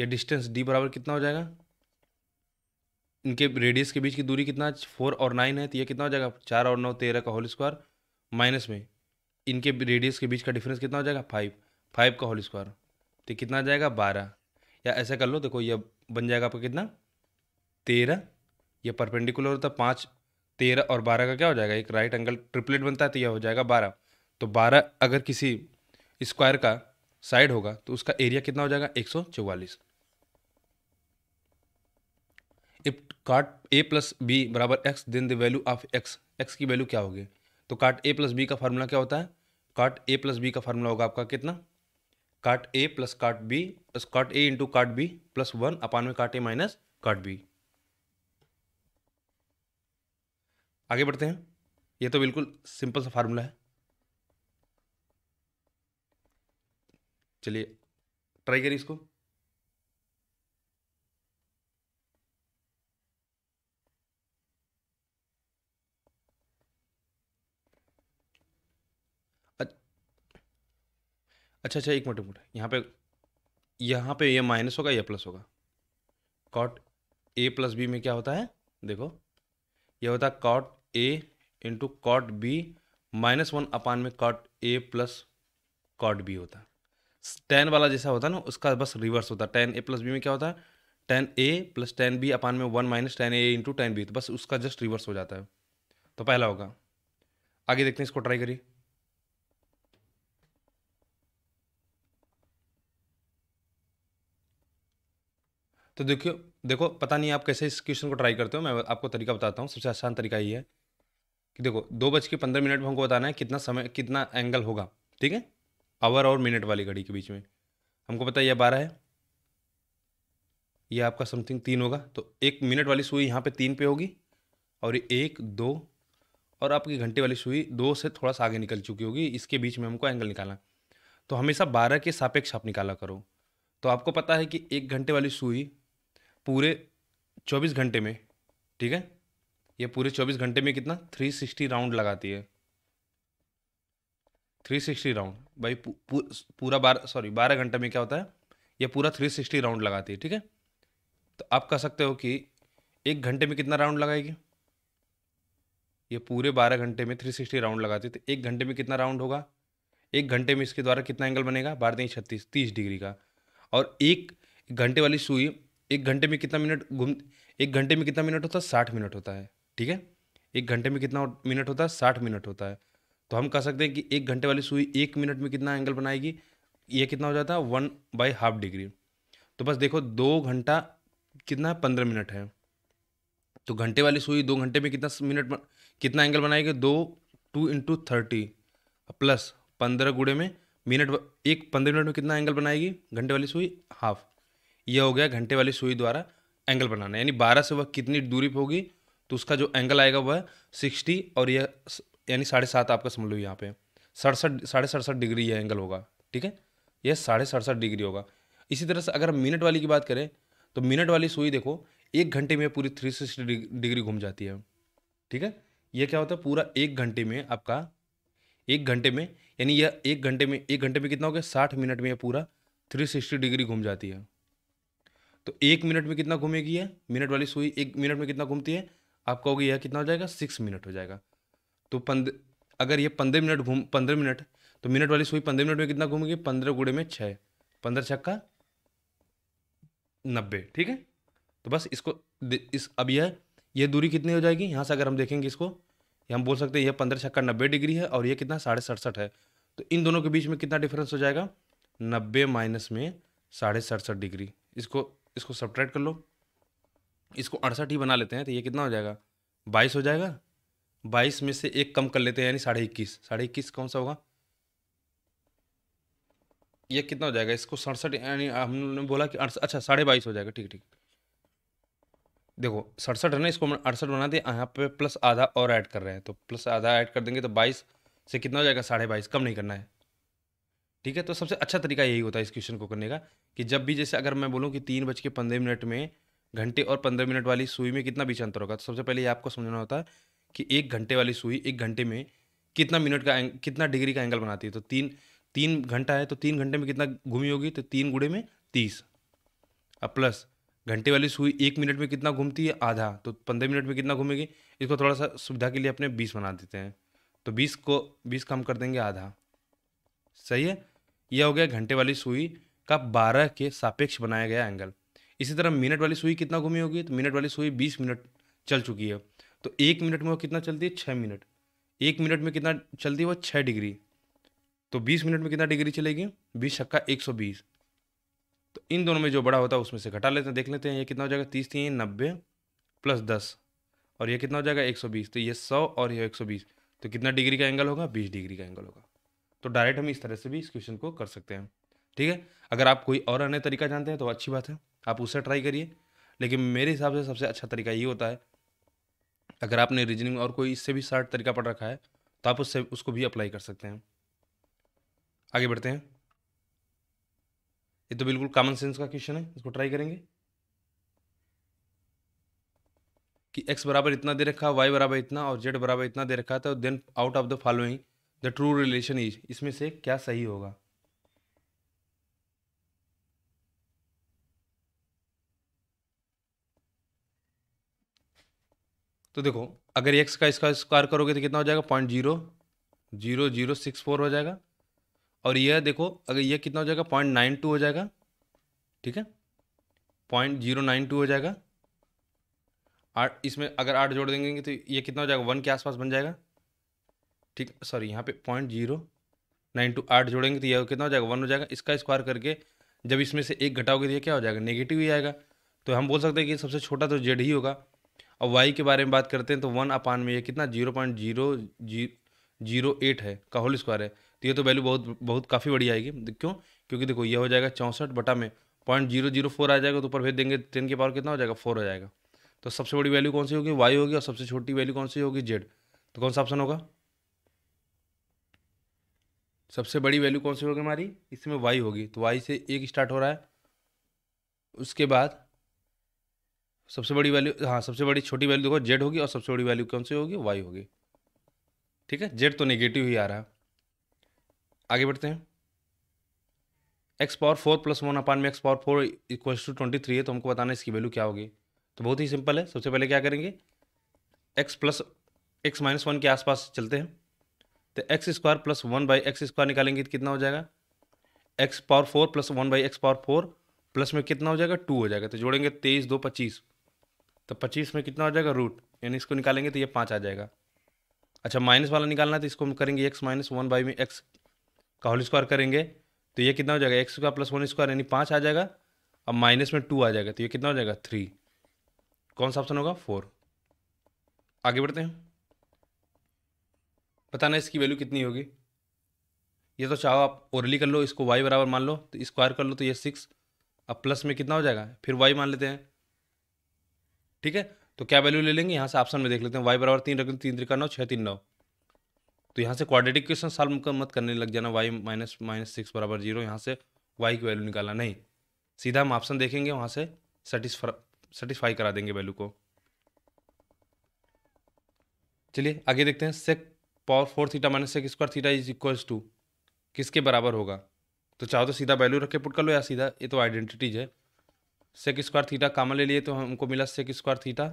ये डिस्टेंस डी बराबर कितना हो जाएगा इनके रेडियस के बीच की दूरी कितना फोर और नाइन है तो ये कितना हो जाएगा चार और नौ तेरह का होल स्क्वायर माइनस में इनके रेडियस के बीच का डिफरेंस कितना हो जाएगा फाइव फाइव का होल स्क्वायर तो कितना आ जाएगा बारह या ऐसा कर लो देखो ये बन जाएगा आपका कितना तेरह ये परपेंडिकुलर होता है पाँच तेरह और बारह का क्या हो जाएगा एक राइट एंगल ट्रिपलेट बनता है तो यह हो जाएगा बारह तो बारह अगर किसी स्क्वायर का साइड होगा तो उसका एरिया कितना हो जाएगा एक सौ चौवालीस if cot A plus B बराबर x then the value of x x की वैल्यू क्या होगी तो काट ए प्लस बी का फार्मूला क्या होता है काट ए प्लस बी का फार्मूला होगा आपका कितना cot A plus cot B plus cot A into cot B plus one upon में काट ए माइनस काट बी आगे बढ़ते हैं ये तो बिल्कुल सिंपल सा फार्मूला है चलिए ट्राई करिए इसको अच्छा अच्छा एक मिनट एक मिनट यहाँ पे यहाँ पे ये माइनस होगा या प्लस होगा कॉट ए प्लस बी में क्या होता है देखो ये होता है cot A into cot B minus one upon में cot A plus cot B होता है टेन वाला जैसा होता है ना उसका बस रिवर्स होता है टेन ए प्लस बी में क्या होता है tan A plus tan B upon में one minus tan A into tan B तो बस उसका जस्ट रिवर्स हो जाता है तो पहला होगा आगे देखते हैं इसको ट्राई करिए तो देखियो देखो पता नहीं आप कैसे इस क्वेश्चन को ट्राई करते हो मैं आपको तरीका बताता हूँ सबसे आसान तरीका ये है कि देखो दो बज के पंद्रह मिनट में हमको बताना है कितना समय कितना एंगल होगा ठीक है आवर और मिनट वाली घड़ी के बीच में हमको पता है यह बारह है यह आपका समथिंग तीन होगा तो एक मिनट वाली सुई यहाँ पे तीन पे होगी और एक दो और आपकी घंटे वाली सुई दो से थोड़ा सा आगे निकल चुकी होगी इसके बीच में हमको एंगल निकालना तो हमेशा बारह के सापेक्ष आप निकाला करो तो आपको पता है कि एक घंटे वाली सुई पूरे चौबीस घंटे में ठीक है ये पूरे चौबीस घंटे में कितना थ्री सिक्सटी राउंड लगाती है थ्री सिक्सटी राउंड भाई पू, पू, पूरा बारह सॉरी बारह घंटे में क्या होता है ये पूरा थ्री सिक्सटी राउंड लगाती है ठीक है तो आप कह सकते हो कि एक घंटे में कितना राउंड लगाएगी ये पूरे बारह घंटे में थ्री सिक्सटी राउंड लगाती है तो एक घंटे में कितना राउंड होगा एक घंटे में इसके द्वारा कितना एंगल बनेगा बारह तीन छत्तीस तीस डिग्री का और एक घंटे वाली सुई एक घंटे में कितना मिनट घूम एक घंटे में कितना मिनट होता है साठ मिनट होता है ठीक है एक घंटे में कितना मिनट होता है साठ मिनट होता है तो हम कह सकते हैं कि एक घंटे वाली सुई एक मिनट में कितना एंगल बनाएगी ये कितना हो जाता है वन बाई हाफ डिग्री तो बस देखो दो घंटा कितना है पंद्रह मिनट है तो घंटे वाली सुई दो घंटे में कितना मिनट कितना एंगल बनाएगी दो टू इंटू थर्टी प्लस पंद्रह गुड़े में मिनट एक पंद्रह मिनट में कितना एंगल बनाएगी घंटे वाली सुई हाफ यह हो गया घंटे वाली सुई द्वारा एंगल बनाना यानी बारह से वह कितनी दूरी पर होगी तो उसका जो एंगल आएगा वह सिक्सटी और यह यानी साढ़े सात आपका समझ लो यहाँ पे सड़सठ साढ़े सड़सठ डिग्री यह एंगल होगा ठीक है यह साढ़े सड़सठ डिग्री होगा इसी तरह से अगर मिनट वाली की बात करें तो मिनट वाली सुई देखो एक घंटे में पूरी थ्री सिक्सटी डिग्री घूम जाती है ठीक है यह क्या होता है पूरा एक घंटे में आपका एक घंटे में यानी यह एक घंटे में एक घंटे में कितना हो गया साठ मिनट में यह पूरा थ्री सिक्सटी डिग्री घूम जाती है तो एक मिनट में कितना घूमेगी है मिनट वाली सुई एक मिनट में कितना घूमती है आप कहोगे यह कितना हो जाएगा सिक्स मिनट हो जाएगा तो पंद अगर ये पंद्रह मिनट घूम पंद्रह मिनट तो मिनट वाली सुई पंद्रह मिनट में कितना घूमेगी पंद्रह गुड़े में छः पंद्रह छक्का नब्बे ठीक है तो बस इसको इस अब यह यह दूरी कितनी हो जाएगी यहाँ से अगर हम देखेंगे इसको हम बोल सकते हैं यह पंद्रह छक्का नब्बे डिग्री है और यह कितना साढ़े सड़सठ है तो इन दोनों के बीच में कितना डिफरेंस हो जाएगा नब्बे माइनस में साढ़े सड़सठ डिग्री इसको इसको सब्ट्रैक्ट कर लो इसको अड़सठ ही बना लेते हैं तो ये कितना हो जाएगा बाईस हो जाएगा बाईस में से एक कम कर लेते हैं यानी साढ़े इक्कीस साढ़े इक्कीस कौन सा होगा ये कितना हो जाएगा इसको सड़सठ यानी हमने बोला कि अच्छा साढ़े बाईस हो जाएगा ठीक ठीक देखो सड़सठ है ना इसको अड़सठ बना दिया यहाँ पे प्लस आधा और ऐड कर रहे हैं तो प्लस आधा ऐड कर देंगे तो बाईस से कितना हो जाएगा साढ़े बाईस कम नहीं करना है ठीक है तो सबसे अच्छा तरीका यही होता है इस क्वेश्चन को करने का कि जब भी जैसे अगर मैं बोलूँ कि तीन बज के पंद्रह मिनट में घंटे और पंद्रह मिनट वाली सुई में कितना बीच अंतर होगा तो सबसे पहले ये आपको समझना होता है कि एक घंटे वाली सुई एक घंटे में कितना मिनट का कितना डिग्री का एंगल बनाती है तो तीन तीन घंटा है तो तीन घंटे में कितना घूमी होगी तो तीन गुड़े में तीस अब प्लस घंटे वाली सुई एक मिनट में कितना घूमती है आधा तो पंद्रह मिनट में कितना घूमेगी इसको थोड़ा सा सुविधा के लिए अपने बीस बना देते हैं तो बीस को बीस कम कर देंगे आधा सही है यह हो गया घंटे वाली सुई का बारह के सापेक्ष बनाया गया एंगल इसी तरह मिनट वाली सुई कितना घूमी होगी तो मिनट वाली सुई बीस मिनट चल चुकी है तो एक मिनट में वो कितना चलती है छः मिनट एक मिनट में कितना चलती है वो छः डिग्री तो बीस मिनट में कितना डिग्री चलेगी बीस छक्का एक सौ बीस तो इन दोनों में जो बड़ा होता है उसमें से घटा लेते हैं देख लेते हैं ये कितना हो जाएगा तीस तीन नब्बे प्लस दस और ये कितना हो जाएगा एक सौ बीस तो ये सौ और ये एक सौ बीस तो कितना डिग्री का एंगल होगा बीस डिग्री का एंगल होगा तो डायरेक्ट हम इस तरह से भी इस क्वेश्चन को कर सकते हैं ठीक है अगर आप कोई और अन्य तरीका जानते हैं तो अच्छी बात है आप उससे ट्राई करिए लेकिन मेरे हिसाब से सबसे अच्छा तरीका ये होता है अगर आपने रीजनिंग और कोई इससे भी शार्ट तरीका पढ़ रखा है तो आप उससे उसको भी अप्लाई कर सकते हैं आगे बढ़ते हैं ये तो बिल्कुल कॉमन सेंस का क्वेश्चन है इसको ट्राई करेंगे कि x बराबर इतना दे रखा वाई बराबर इतना और z बराबर इतना दे रखा था then out of the following the true relation is इसमें से क्या सही होगा तो देखो अगर एक्स का इसका स्क्वायर करोगे तो कितना हो जाएगा point zero zero zero six four हो जाएगा और यह देखो अगर यह कितना हो जाएगा पॉइंट नाइन टू हो जाएगा ठीक है पॉइंट जीरो नाइन टू हो जाएगा आठ इसमें अगर आठ जोड़ देंगे तो ये कितना हो जाएगा वन के आसपास बन जाएगा ठीक सॉरी यहाँ पे पॉइंट जीरो नाइन टू आठ जोड़ेंगे तो यह कितना हो जाएगा वन हो जाएगा इसका स्क्वायर करके जब इसमें से एक घटाओगे तो क्या हो जाएगा नेगेटिव ही आएगा तो हम बोल सकते हैं कि सबसे छोटा तो जेड ही होगा और वाई के बारे में बात करते हैं तो वन अपान में ये कितना zero point zero zero eight है का होल स्क्वायर है तो ये तो वैल्यू बहुत बहुत काफ़ी बड़ी आएगी क्यों क्योंकि देखो ये हो जाएगा चौंसठ बटा में पॉइंट जीरो जीरो फोर आ जाएगा तो ऊपर भेज देंगे टेन के पावर कितना हो जाएगा फोर हो जाएगा तो सबसे बड़ी वैल्यू कौन सी होगी वाई होगी और सबसे छोटी वैल्यू कौन सी होगी जेड तो कौन सा ऑप्शन होगा सबसे बड़ी वैल्यू कौन सी होगी हमारी इसमें वाई होगी तो वाई से एक स्टार्ट हो रहा है उसके बाद सबसे बड़ी वैल्यू हाँ सबसे बड़ी छोटी वैल्यू देखो जेड होगी और सबसे बड़ी वैल्यू कौन सी होगी वाई होगी ठीक है जेड तो नेगेटिव ही आ रहा है आगे बढ़ते हैं x power four plus one upon में x power four equals to twenty three है तो हमको बताना है इसकी वैल्यू क्या होगी तो बहुत ही सिंपल है सबसे पहले क्या करेंगे x plus x minus one के आसपास चलते हैं तो x square plus one by x square निकालेंगे तो कितना हो जाएगा x power four plus one by x power four plus में कितना हो जाएगा टू हो जाएगा तो जोड़ेंगे तेईस दो पच्चीस तो पच्चीस में कितना हो जाएगा रूट यानी इसको निकालेंगे तो ये पाँच आ जाएगा अच्छा माइनस वाला निकालना है तो इसको हम करेंगे एक्स माइनस वन बाई में एक्स का होल स्क्वायर करेंगे तो ये कितना हो जाएगा x square plus one square यानी पाँच आ जाएगा अब माइनस में टू आ जाएगा तो ये कितना हो जाएगा थ्री कौन सा ऑप्शन होगा फोर आगे बढ़ते हैं बताना इसकी वैल्यू कितनी होगी ये तो चाहो आप ओरली कर लो इसको वाई बराबर मान लो तो स्क्वायर कर लो तो ये सिक्स अब प्लस में कितना हो जाएगा फिर वाई मान लेते हैं ठीक है तो क्या वैल्यू ले लेंगे यहाँ से ऑप्शन में देख लेते हैं वाई बराबर तीन रख तीन त्रिका नौ छः तीन नौ तो यहाँ से क्वाड्रेटिक क्वेश्चन सॉल्व मत करने लग जाना वाई माइनस माइनस सिक्स बराबर जीरो यहाँ से वाई की वैल्यू निकालना नहीं सीधा हम ऑप्शन देखेंगे वहाँ से सेटिस्फा सेटिस्फाई करा देंगे वैल्यू को चलिए आगे देखते हैं sec power four theta minus sec square theta is equals to किसके बराबर होगा तो चाहो तो सीधा वैल्यू रख के पुट कर लो या सीधा ये तो आइडेंटिटीज है सेक स्क्वायर थीटा कामन ले लिए तो हमको मिला सेक स्क्वायर थीटा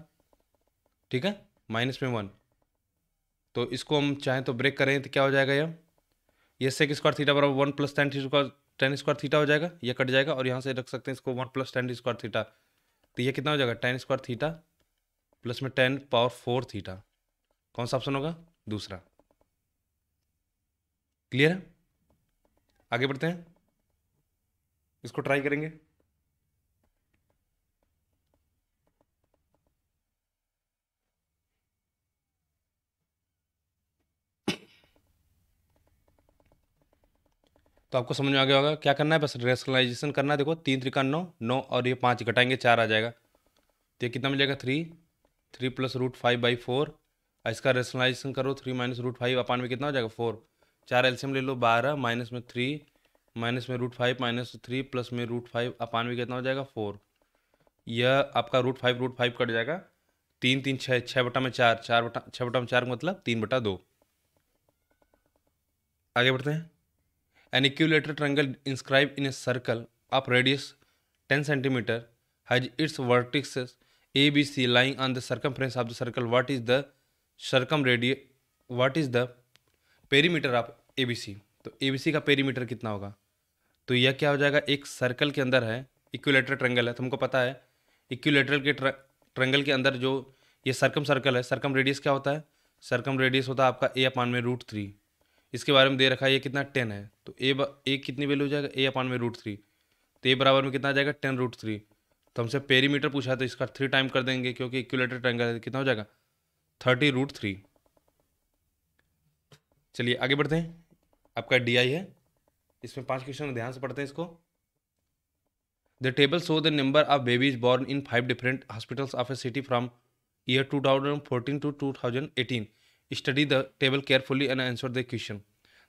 ठीक है माइनस में वन तो इसको हम चाहें तो ब्रेक करें तो क्या हो जाएगा यह ये सेक स्क्वायर थीटा बराबर one plus tan square tan square theta हो जाएगा यह कट जाएगा और यहाँ से रख सकते हैं इसको one plus tan square theta तो ये कितना हो जाएगा टेन स्क्वायर थीटा प्लस में टेन पावर फोर थीटा कौन सा ऑप्शन होगा दूसरा क्लियर है आगे बढ़ते हैं इसको ट्राई करेंगे तो आपको समझ में आ गया होगा क्या करना है बस रेशनलाइजेशन करना है देखो तीन त्रिका नौ नौ और ये पाँच घटाएंगे चार आ जाएगा तो ये कितना मिलेगा three three plus root five by four इसका रेशनलाइजेशन करो three minus root five upon में कितना हो जाएगा फोर चार एल्सियम ले लो बारह माइनस में थ्री माइनस में root five minus three plus में रूट फाइव भी कितना हो जाएगा फोर यह आपका रूट फाइव रूट फाइव कट जाएगा तीन तीन छः छः बटा में चार चार बटा छः बटा में चार मतलब तीन बटा दो आगे बढ़ते हैं an equilateral triangle inscribe in a circle of radius ten centimetre has its vertex A B C lying on the circumference of the circle what is the circum radius what is the perimeter of A B C तो A B सी का perimeter कितना होगा तो यह क्या हो जाएगा एक सर्कल के अंदर है इक्यूलेटरल ट्रेंगल है तुमको तो पता है इक्विलेटरल के ट्र, के अंदर जो ये सर्कम सर्कल है सर्कम रेडियस क्या होता है सर्कम रेडियस होता है आपका ए अपान में रूट थ्री इसके बारे में दे रखा है ये कितना टेन है तो ए ए कितनी वैल्यू हो जाएगा ए अपान में रूट थ्री तो ए बराबर में कितना आ जाएगा टेन रूट थ्री तो हमसे पेरीमीटर पूछा है तो इसका थ्री टाइम कर देंगे क्योंकि इक्यूलेटर ट्रेंगल है कितना हो जाएगा थर्टी रूट थ्री चलिए आगे बढ़ते हैं आपका डी आई है इसमें पांच क्वेश्चन ध्यान से पढ़ते हैं इसको the table show the number of babies born in five different hospitals of a city from year two thousand fourteen to two thousand eighteen study the table carefully and answer the question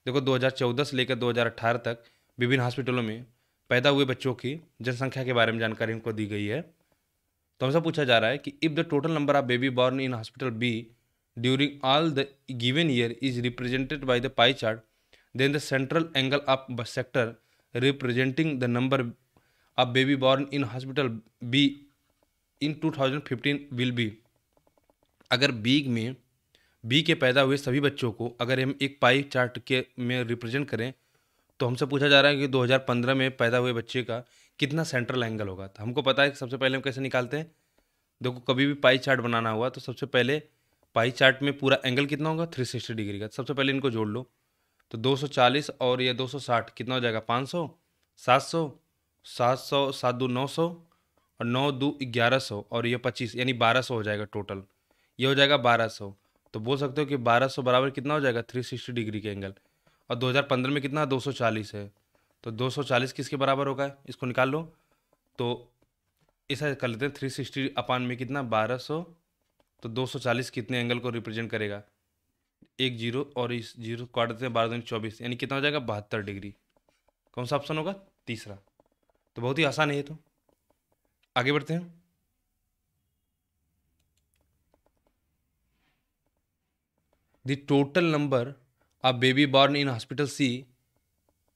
देखो 2014 से लेकर 2018 तक विभिन्न हॉस्पिटलों में पैदा हुए बच्चों की जनसंख्या के बारे में जानकारी उनको दी गई है तो हमसे पूछा जा रहा है कि if the total number of baby born in hospital B during all the given year is represented by the pie chart then the central angle of sector representing the number of baby born in hospital b in 2015 will be agar b mein b ke paida hue sabhi bachcho ko agar hum ek pie chart ke mein represent kare तो हमसे पूछा जा रहा है कि 2015 में पैदा हुए बच्चे का कितना सेंट्रल एंगल होगा तो हमको पता है कि सबसे पहले हम कैसे निकालते हैं देखो कभी भी पाई चार्ट बनाना हुआ तो सबसे पहले पाई चार्ट में पूरा एंगल कितना होगा 360 डिग्री का सबसे पहले इनको जोड़ लो तो 240 और सौ 260 कितना हो जाएगा 500 700 700 सात सौ सात दो नौ सौ और नौ दो ग्यारह सौ और ये पच्चीस यानी बारह सौ हो जाएगा टोटल ये हो जाएगा बारह सौ तो बोल सकते हो कि बारह सौ बराबर कितना हो जाएगा थ्री सिक्सटी डिग्री के एंगल और दो हज़ार पंद्रह में कितना दो सौ चालीस है तो दो सौ चालीस किसके बराबर होगा इसको निकाल लो तो ऐसा कर लेते हैं थ्री सिक्सटी अपान में कितना बारह सौ तो 240 कितने एंगल को रिप्रेजेंट करेगा एक जीरो और इस जीरो काट देते हैं बारह दिन चौबीस यानी कितना हो जाएगा बहत्तर डिग्री कौन सा ऑप्शन होगा तीसरा तो बहुत ही आसान है ये तो आगे बढ़ते हैं the total number of baby born in hospital C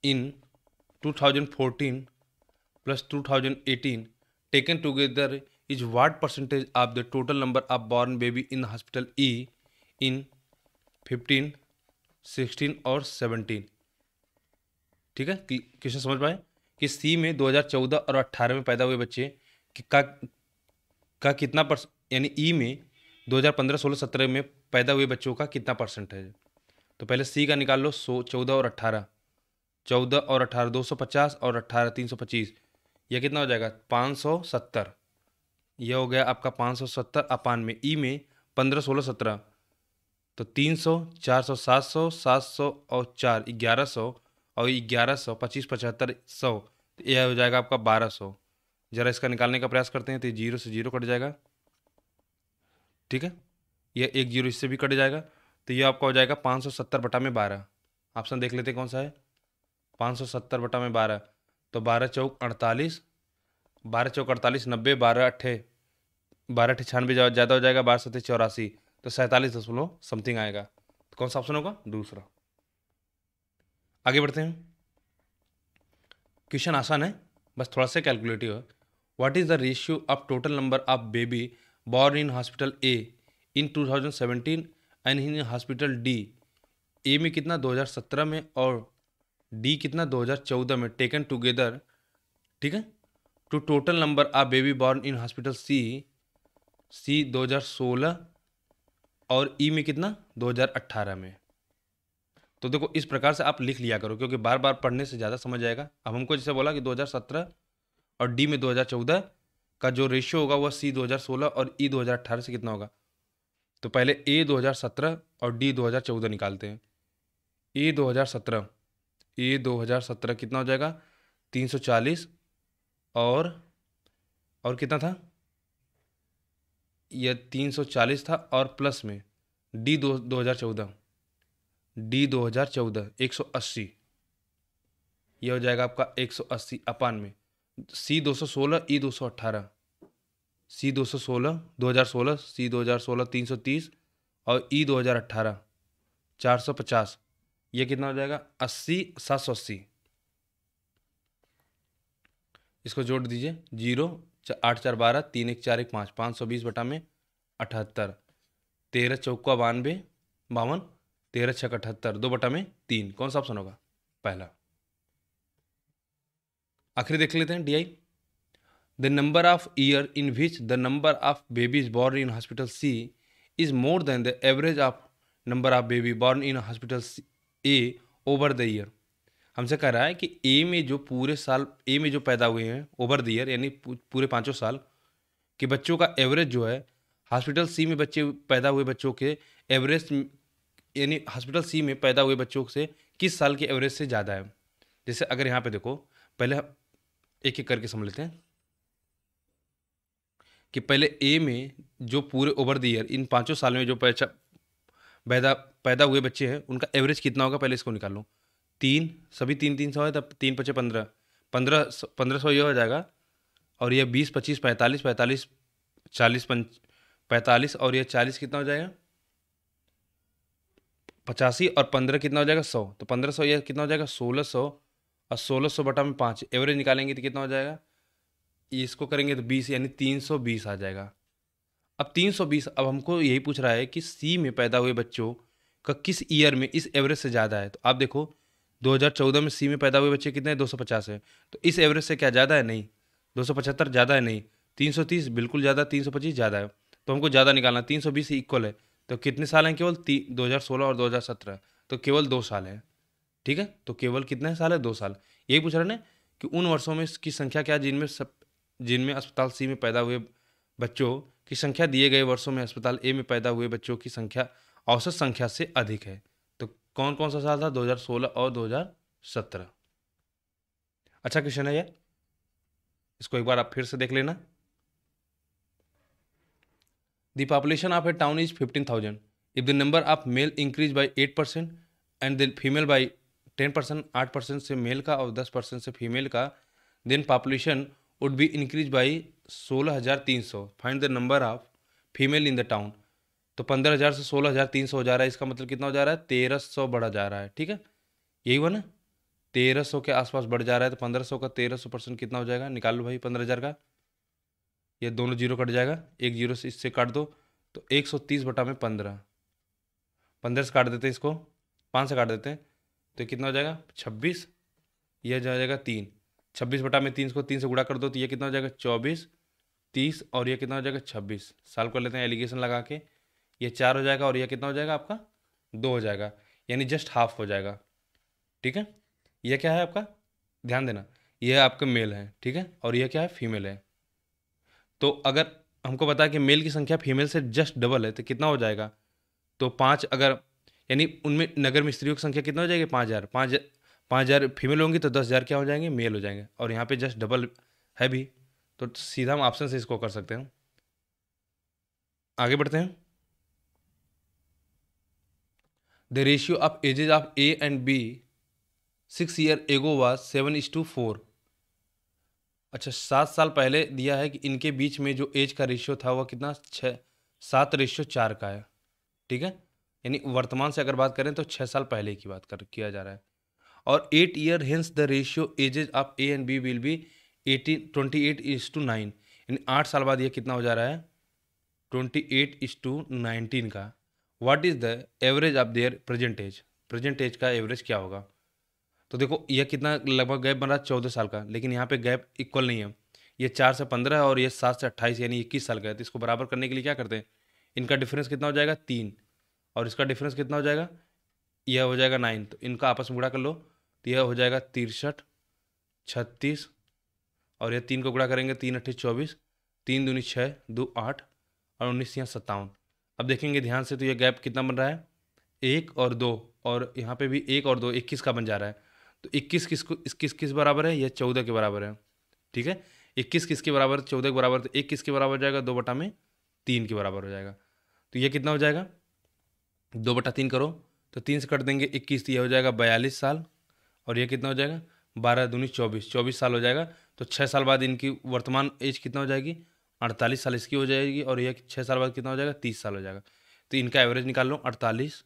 in 2014 plus 2018 taken together is what percentage of the total number of born baby in hospital E in 15, 16 और 17 ठीक है क्वेश्चन समझ पाए कि सी में 2014 और 18 में पैदा हुए बच्चे का का कितना परसेंट यानी ई में 2015, 16, 17 में पैदा हुए बच्चों का कितना परसेंटेज तो पहले सी का निकाल लो सो चौदह और अट्ठारह चौदह और अट्ठारह दो सौ पचास और अट्ठारह तीन सौ पच्चीस यह कितना हो जाएगा पाँच सौ सत्तर यह हो गया आपका पाँच सौ सत्तर अपान में ई में पंद्रह सोलह सत्रह तो तीन सौ चार सौ सात सौ सात सौ और चार ग्यारह सौ और ग्यारह सौ पच्चीस पचहत्तर सौ तो यह हो जाएगा आपका बारह सौ ज़रा इसका निकालने का प्रयास करते हैं तो जीरो से जीरो कट जाएगा ठीक है यह एक जीरो इससे भी कट जाएगा तो यह आपका हो जाएगा पाँच सौ सत्तर बटा में बारह ऑप्शन देख लेते कौन सा है पाँच सौ सत्तर बटा में बारह तो बारह चौक अड़तालीस बारह चौक अड़तालीस नब्बे बारह अट्ठे बारह अट्ठे छियानवे ज़्यादा हो जाएगा बारह सत्तर चौरासी तो सैंतालीस दशमलव समथिंग आएगा तो कौन सा ऑप्शन होगा दूसरा आगे बढ़ते हैं क्वेश्चन आसान है बस थोड़ा सा कैलकुलेटिव है what is the ratio of total number of baby born in hospital A in 2017 and in hospital D A में कितना 2017 में और डी कितना 2014 में टेकन टुगेदर ठीक है to total number of baby born in hospital C C 2016 और ई e में कितना 2018 में तो देखो इस प्रकार से आप लिख लिया करो क्योंकि बार बार पढ़ने से ज़्यादा समझ आएगा अब हमको जैसे बोला कि 2017 और डी में 2014 का जो रेशियो होगा वह सी 2016 और ई e 2018 से कितना होगा तो पहले ए 2017 और डी 2014 निकालते हैं ए 2017 ए 2017 कितना हो जाएगा 340 और और कितना था यह तीन सौ चालीस था और प्लस में डी दो दो हज़ार चौदह डी दो हज़ार चौदह एक सौ अस्सी यह हो जाएगा आपका एक सौ अस्सी अपान में सी दो सौ सोलह ई दो सौ अट्ठारह सी दो सौ सोलह दो हज़ार सोलह सी दो हज़ार सोलह तीन सौ तीस और ई दो हज़ार अट्ठारह चार सौ पचास ये कितना हो जाएगा अस्सी सात सौ अस्सी इसको जोड़ दीजिए जीरो आठ चार बारह तीन एक चार एक पाँच पाँच सौ बीस बटा में अठहत्तर तेरह चौका बानवे बावन तेरह छक अठहत्तर दो बटा में तीन कौन सा ऑप्शन होगा पहला आखिरी देख लेते हैं D I the number of year in which the number of babies born in hospital C is more than the average of number of baby born in hospital A over the year हमसे कह रहा है कि ए में जो पूरे साल ए में जो पैदा हुए हैं ओवर द ईयर यानी पूरे पाँचों साल के बच्चों का एवरेज जो है हॉस्पिटल सी में बच्चे पैदा हुए बच्चों के एवरेज यानी हॉस्पिटल सी में पैदा हुए बच्चों से किस साल के एवरेज से ज़्यादा है जैसे अगर यहाँ पे देखो पहले एक एक करके समझ लेते हैं कि पहले ए में जो पूरे ओवर द ईयर इन पाँचों साल में जो पैदा पैदा हुए बच्चे हैं उनका एवरेज कितना होगा पहले इसको निकाल लूँ तीन सभी तीन तीन सौ है तब तीन पचे पंद्रह पंद्रह पंद्रह सौ ये हो जाएगा और ये बीस पच्चीस पैंतालीस पैंतालीस चालीस पंच पैंतालीस और ये चालीस कितना हो जाएगा पचासी और पंद्रह कितना हो जाएगा सौ तो पंद्रह सौ यह कितना हो जाएगा सोलह सौ और सोलह सौ बटा में पाँच एवरेज निकालेंगे तो कितना हो जाएगा इसको करेंगे तो बीस यानी तीन सौ बीस आ जाएगा अब तीन सौ बीस अब हमको यही पूछ रहा है कि सी में पैदा हुए बच्चों का किस ईयर में इस एवरेज से ज़्यादा है तो आप देखो 2014 में सी में पैदा हुए बच्चे कितने दो सौ पचास है तो इस एवरेज से क्या ज़्यादा है नहीं दो सौ पचहत्तर ज़्यादा है नहीं तीन सौ तीस बिल्कुल ज़्यादा तीन सौ पच्चीस ज़्यादा है तो हमको ज़्यादा निकालना तीन सौ बीस इक्वल है तो कितने साल हैं केवल ती दो हज़ार सोलह और दो हज़ार सत्रह तो केवल दो साल है ठीक है तो केवल कितने साल है दो साल यही पूछ रहे हैं कि उन वर्षों में की संख्या क्या जिनमें सब जिनमें अस्पताल सी में पैदा हुए बच्चों की संख्या दिए गए वर्षों में अस्पताल ए में पैदा हुए बच्चों की संख्या औसत संख्या से अधिक है कौन कौन सा साल था 2016 और 2017 अच्छा क्वेश्चन है ये इसको एक बार आप फिर से देख लेना the population of a town is fifteen thousand if the number of male increase by eight percent and then female by ten percent आठ परसेंट से मेल का और दस परसेंट से फीमेल का then population would be increase by सोलह हज़ार तीन सौ find the number of female in the town तो पंद्रह हज़ार से सोलह हज़ार तीन सौ हो जा रहा है इसका मतलब कितना हो जा रहा है तेरह सौ बढ़ा जा रहा है ठीक है यही हुआ ना तेरह सौ के आसपास बढ़ जा रहा है तो पंद्रह सौ का तेरह सौ परसेंट कितना हो जाएगा निकाल लो भाई पंद्रह हज़ार का ये दोनों जीरो कट जाएगा एक जीरो से इससे काट दो तो एक सौ तीस बटा में पंद्रह पंद्रह से काट देते हैं इसको पाँच से काट देते हैं तो कितना हो जाएगा छब्बीस यह जो हो जाएगा तीन छब्बीस बटा में तीन को तीन से गुड़ा कर दो तो यह कितना हो जाएगा चौबीस तीस और यह कितना हो जाएगा छब्बीस साल कर लेते हैं एलिगेशन लगा के ये चार हो जाएगा और यह कितना हो जाएगा आपका दो हो जाएगा यानी जस्ट हाफ हो जाएगा ठीक है यह क्या है आपका ध्यान देना यह आपका मेल है ठीक है और यह क्या है फीमेल है तो अगर हमको बताया कि मेल की संख्या फीमेल से जस्ट डबल है तो कितना हो जाएगा तो पाँच अगर यानी उनमें नगर में स्त्रियों की संख्या कितना हो जाएगी पाँच हज़ार पाँच पाँच हज़ार फीमेल होंगी तो दस हज़ार क्या हो जाएंगे मेल हो जाएंगे और यहाँ पे जस्ट डबल है भी तो सीधा हम ऑप्शन से इसको कर सकते हैं आगे बढ़ते हैं the ratio of ages of A and B six year ago was seven is to four अच्छा सात साल पहले दिया है कि इनके बीच में जो एज का रेशियो था वह कितना छः सात रेशियो चार का है ठीक है यानी वर्तमान से अगर बात करें तो छः साल पहले की बात कर किया जा रहा है और eight year hence the ratio ages of A and B will be eighteen twenty eight is to nine यानी आठ साल बाद यह कितना हो जा रहा है twenty eight is to nineteen का what is the average of their present age present age का एवरेज क्या होगा तो देखो यह कितना लगभग गैप बन रहा है चौदह साल का लेकिन यहाँ पे गैप इक्वल नहीं है ये चार से पंद्रह और ये सात से अट्ठाईस यानी इक्कीस साल का है तो इसको बराबर करने के लिए क्या करते हैं इनका डिफरेंस कितना हो जाएगा तीन और इसका डिफरेंस कितना हो जाएगा यह हो जाएगा नाइन तो इनका आपस में गुड़ा कर लो तो यह हो जाएगा तिरसठ छत्तीस और यह तीन को गुड़ा करेंगे तीन अट्ठे चौबीस तीन दूनी छः दो आठ और उन्नीस यहाँ सत्तावन अब देखेंगे ध्यान से तो ये गैप कितना बन रहा है एक और दो और यहाँ पे भी एक और दो इक्कीस का बन जा रहा है तो इक्कीस किस को इक्कीस किस बराबर है यह चौदह के बराबर है ठीक है इक्कीस किसके बराबर चौदह के बराबर तो एक किसके बराबर हो जाएगा दो बटा में तीन के बराबर हो जाएगा तो ये कितना हो जाएगा दो बटा तीन करो तो तीन से कट देंगे इक्कीस तो यह हो जाएगा बयालीस साल और यह कितना हो जाएगा बारह दूनी चौबीस चौबीस साल हो जाएगा तो छः साल बाद इनकी वर्तमान एज कितना हो जाएगी अड़तालीस साल इसकी हो जाएगी और यह छः साल बाद कितना हो जाएगा तीस साल हो जाएगा तो इनका एवरेज निकाल लो अड़तालीस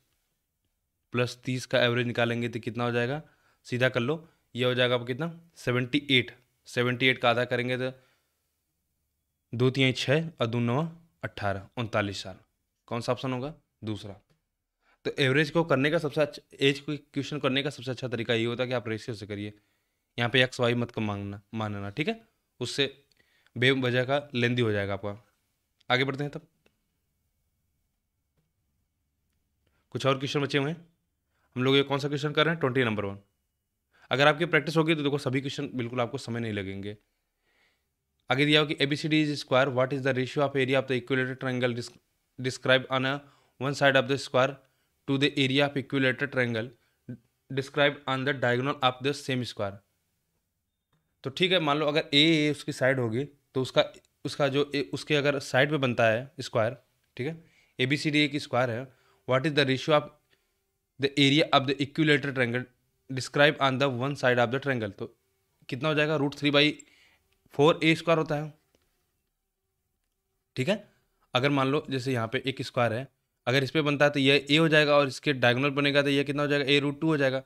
प्लस तीस का एवरेज निकालेंगे तो कितना हो जाएगा सीधा कर लो ये हो जाएगा आप कितना सेवेंटी एट सेवेंटी एट का आधा करेंगे तो दो तीन छः और दो नवा अट्ठारह उनतालीस साल कौन सा ऑप्शन होगा दूसरा तो एवरेज को करने का सबसे अच्छा एज को क्वेश्चन करने का सबसे अच्छा तरीका ये होता है कि आप रेशियो से करिए यहाँ पे एक्स वाई मत का मांगना मानना ठीक है उससे बेवजह का लेंदी हो जाएगा आपका आगे बढ़ते हैं तब कुछ और क्वेश्चन बचे हुए हैं हम लोग ये कौन सा क्वेश्चन कर रहे हैं ट्वेंटी नंबर वन अगर आपकी प्रैक्टिस होगी तो देखो सभी क्वेश्चन बिल्कुल आपको समय नहीं लगेंगे आगे दिया हो कि A B C D is square what is the ratio of area of the equilateral triangle describe on a one side of the square to the area of equilateral triangle describe on the diagonal of the same square तो ठीक है मान लो अगर ए उसकी side होगी तो उसका उसका जो उसके अगर साइड में बनता है स्क्वायर ठीक है ए बी सी डी एक स्क्वायर है what is the ratio of the area of the equilateral triangle describe on the one side of the triangle तो कितना हो जाएगा root three by four A square होता है ठीक है अगर मान लो जैसे यहाँ पे एक स्क्वायर है अगर इस पर बनता है तो यह ए हो जाएगा और इसके डायगोनल बनेगा तो यह कितना हो जाएगा ए रूट टू हो जाएगा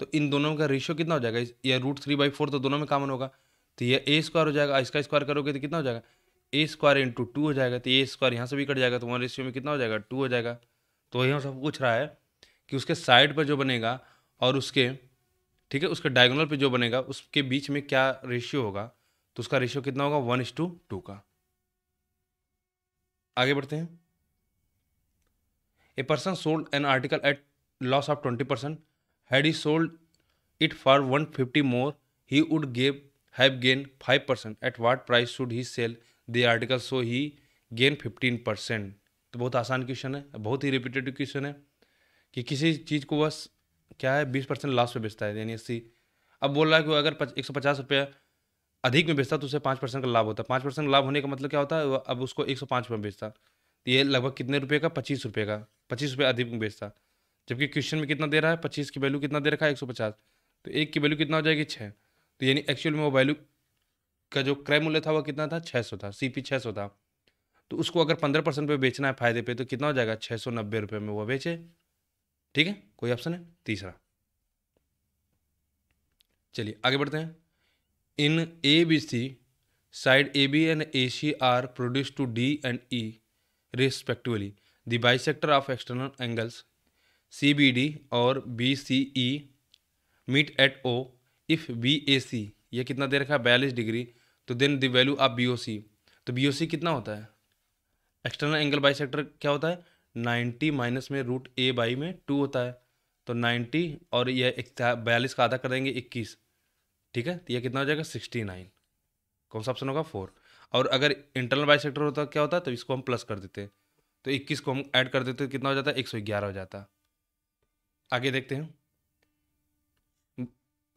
तो इन दोनों का रेशियो कितना हो जाएगा यह रूट थ्री बाई फोर तो दोनों में कॉमन होगा तो ये ए स्क्वायर हो जाएगा इसका स्क्वायर करोगे तो कितना हो जाएगा ए स्क्वायर इंटू टू हो जाएगा तो ए स्क्वायर यहाँ से भी कट जाएगा तो वन रेशियो में कितना हो जाएगा टू हो जाएगा तो यही सब पूछ रहा है कि उसके साइड पर जो बनेगा और उसके ठीक है उसके डायगोनल पे जो बनेगा उसके बीच में क्या रेशियो होगा तो उसका रेशियो कितना होगा वन इस टू टू का आगे बढ़ते हैं a person sold an article at loss of twenty percent had he sold it for one fifty more he would gave have five percent at what price should he sell the article so he gain fifteen percent तो बहुत आसान question है बहुत ही repetitive question है कि किसी चीज़ को बस क्या है बीस परसेंट लास्ट में बेचता है यानी अस्सी अब बोल रहा है कि अगर एक सौ पचास रुपया अधिक में बेचता तो उसे पाँच परसेंट का लाभ होता है पाँच परसेंट लाभ होने का मतलब क्या होता है अब उसको एक सौ पाँच रुपये में बेचता तो ये लगभग कितने रुपये का पच्चीस रुपये का पच्चीस रुपये अधिक में बेचता जबकि क्वेश्चन में कितना दे रहा है पच्चीस की वैल्यू कितना दे रखा है एक सौ पचास तो एक की वैल्यू कितना हो जाएगी छः तो यानी एक्चुअल में वो वैल्यू का जो क्रय मूल्य था वह कितना था छः सौ था सी पी छः सौ था तो उसको अगर पंद्रह परसेंट पर बेचना है फायदे पे तो कितना हो जाएगा छः सौ नब्बे रुपये में वो बेचे ठीक है कोई ऑप्शन है तीसरा चलिए आगे बढ़ते हैं in A B C side A B and A C are produce to D and E respectively the sector of external angles C B D और B C E meet at O if B A C यह कितना दे रखा है बयालीस degree तो then the value of B O C तो B O सी कितना होता है एक्सटर्नल एंगल बाई सेक्टर क्या होता है नाइन्टी माइनस में रूट ए बाई में टू होता है तो नाइन्टी और यह बयालीस का आधा कर देंगे इक्कीस ठीक है तो यह कितना हो जाएगा सिक्सटी नाइन कौन सा ऑप्शन होगा फोर और अगर इंटरनल बाई सेक्टर होता तो क्या होता तो इसको हम प्लस कर देते तो इक्कीस को हम ऐड कर देते तो कितना हो जाता है एक सौ ग्यारह हो जाता आगे देखते हैं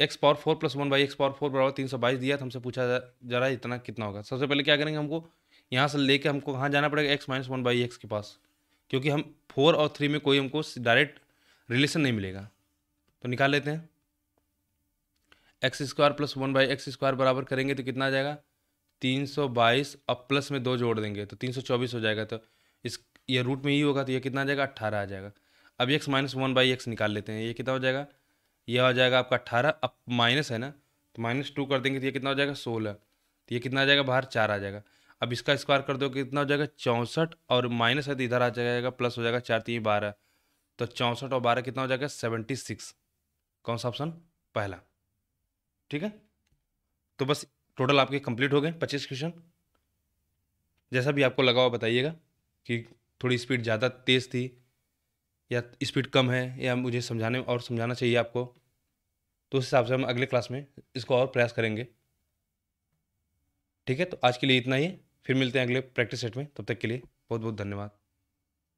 x power four plus one by x power four बराबर तीन सौ बाईस दिया तो हमसे पूछा जा रहा है इतना कितना होगा सबसे पहले क्या करेंगे हमको यहाँ से लेके हमको कहाँ जाना पड़ेगा x minus one by x के पास क्योंकि हम फोर और थ्री में कोई हमको डायरेक्ट रिलेशन नहीं मिलेगा तो निकाल लेते हैं x square plus one by x square बराबर करेंगे तो कितना आ जाएगा तीन सौ बाईस अब प्लस में दो जोड़ देंगे तो तीन सौ चौबीस हो जाएगा तो इस ये रूट में ही होगा तो ये कितना आ जाएगा अट्ठारह आ जाएगा अब x minus one by x निकाल लेते हैं ये कितना हो जाएगा यह हो जाएगा आपका अट्ठारह अब माइनस है ना तो माइनस टू कर देंगे तो ये कितना हो जाएगा सोलह तो ये कितना आ जाएगा बाहर चार आ जाएगा अब इसका स्क्वायर कर दो कितना हो जाएगा चौंसठ और माइनस है तो इधर आ जाएगा प्लस हो जाएगा चार तीन बारह तो चौंसठ और बारह कितना हो जाएगा सेवेंटी सिक्स कौन सा ऑप्शन पहला ठीक है तो बस टोटल आपके कंप्लीट हो गए पच्चीस क्वेश्चन जैसा भी आपको लगा हो बताइएगा कि थोड़ी स्पीड ज़्यादा तेज़ थी या स्पीड कम है या मुझे समझाने और समझाना चाहिए आपको तो उस हिसाब से हम अगले क्लास में इसको और प्रयास करेंगे ठीक है तो आज के लिए इतना ही फिर मिलते हैं अगले प्रैक्टिस सेट में तब तक के लिए बहुत बहुत धन्यवाद